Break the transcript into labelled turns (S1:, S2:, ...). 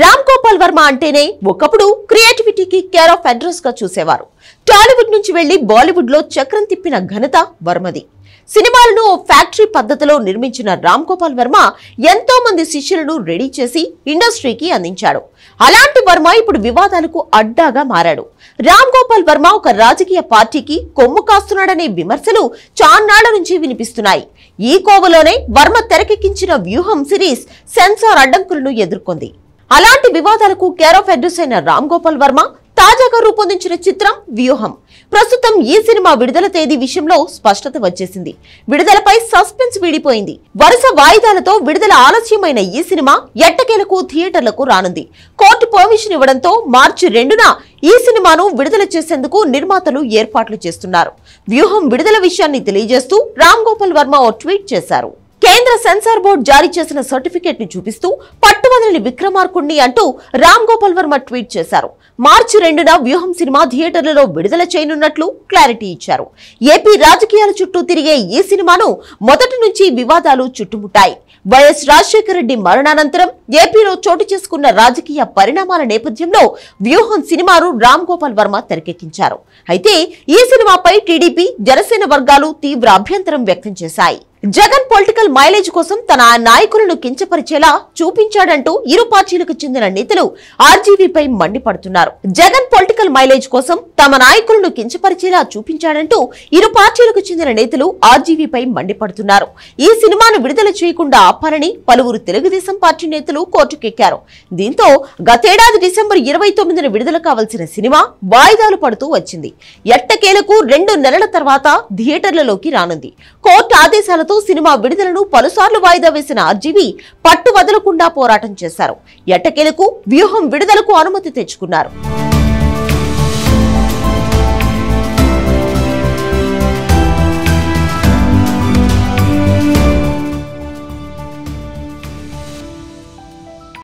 S1: రామ్ గోపాల్ వర్మ అంటేనే ఒకప్పుడు క్రియేటివిటీకి care of address గా చూసేవారు టాలీవుడ్ నుంచి వెళ్లి బాలీవుడ్ లో చక్రం తిప్పిన ఘనత వర్మది సినిమాలను ఓ ఫ్యాక్టరీ పద్ధతిలో నిర్మించిన రామ్ గోపాల్ వర్మ ఎంతో మంది శిష్యులను రెడీ చేసి ఇండస్ట్రీకి అందించాడు అలాంటి వర్మ ఇప్పుడు వివాదాలకు అడ్డాగా మారాడు రామ్ గోపాల్ వర్మ ఒక రాజకీయ పార్టీకి కొమ్ము కాస్తున్నాడనే విమర్శలు చాన్నాళ్ల నుంచి వినిపిస్తున్నాయి ఈ కోవలోనే వర్మ తెరకెక్కించిన వ్యూహం సిరీస్ సెన్సార్ అడ్డంకులను ఎదుర్కొంది అలాంటి వివాదాలకు కేర్ ఆఫ్ అడ్రస్ అయిన రామ్ గోపాల్ వర్మ తాజాగా రూపొందించిన చిత్రం వ్యూహం ప్రస్తుతం ఈ సినిమా విడుదల తేదీ విషయంలో స్పష్టత వచ్చేసింది విడుదలపై సస్పెన్స్ వీడిపోయింది వరుస వాయిదాలతో విడుదల ఆలస్యమైన ఈ సినిమా ఎట్టకేలకు థియేటర్లకు రానుంది కోర్టు పర్మిషన్ ఇవ్వడంతో మార్చి రెండున ఈ సినిమాను విడుదల చేసేందుకు నిర్మాతలు ఏర్పాట్లు చేస్తున్నారు వ్యూహం విడుదల విషయాన్ని తెలియజేస్తూ రామ్ గోపాల్ వర్మ ఓ ట్వీట్ చేశారు కేంద్ర సెన్సార్ బోర్డు జారీ చేసిన సర్టిఫికేట్ ని చూపిస్తూ పట్టువదలని విక్రమార్కుణ్ణి అంటూ రామ్ గోపాల్ వర్మ ట్వీట్ చేశారు మార్చి రెండున వ్యూహం సినిమా థియేటర్లలో విడుదల చేయనున్నట్లు క్లారిటీ ఇచ్చారు ఏపీ రాజకీయాల చుట్టూ తిరిగే ఈ సినిమాను మొదటి నుంచి వివాదాలు చుట్టుముట్టాయి వైఎస్ రాజశేఖర రెడ్డి మరణానంతరం ఏపీలో చోటు చేసుకున్న రాజకీయ పరిణామాల నేపథ్యంలో వ్యూహం సినిమాను రామ్ గోపాల్ వర్మ తెరకెక్కించారు అయితే ఈ సినిమాపై టీడీపీ జనసేన వర్గాలు తీవ్ర అభ్యంతరం వ్యక్తం చేశాయి జగన్ పొలిటికల్ మైలేజ్ కోసం తన నాయకులను కించపరిచేలా చూపించాడంటూ ఇరు పార్టీలకు చెందిన నేతలు ఆర్జీవీపై మండిపడుతున్నారు జగన్ పొలిటికల్ మైలేజ్ కోసం తమ నాయకులను కించపరిచేలా చూపించాడంటూ ఇరు పార్టీలకు చెందిన నేతలు ఆర్జీవీపై మండిపడుతున్నారు ఈ సినిమాను విడుదల చేయకుండా ఆపాలని పలువురు తెలుగుదేశం పార్టీ నేతలు కోర్టుకెక్కారు దీంతో గతేడాది డిసెంబర్ ఇరవై తొమ్మిదిన విడుదల కావాల్సిన సినిమా వాయిదాలు పడుతూ వచ్చింది ఎట్టకేలకు రెండు నెలల తర్వాత థియేటర్లలోకి రానుంది కోర్టు ఆదేశాలతో నిరాశతో సినిమా విడుదలను పలుసార్లు వాయిదా వేసిన ఆర్జీవీ పట్టు వదలకుండా పోరాటం చేశారు ఎట్టకేలకు వ్యూహం విడుదలకు అనుమతి తెచ్చుకున్నారు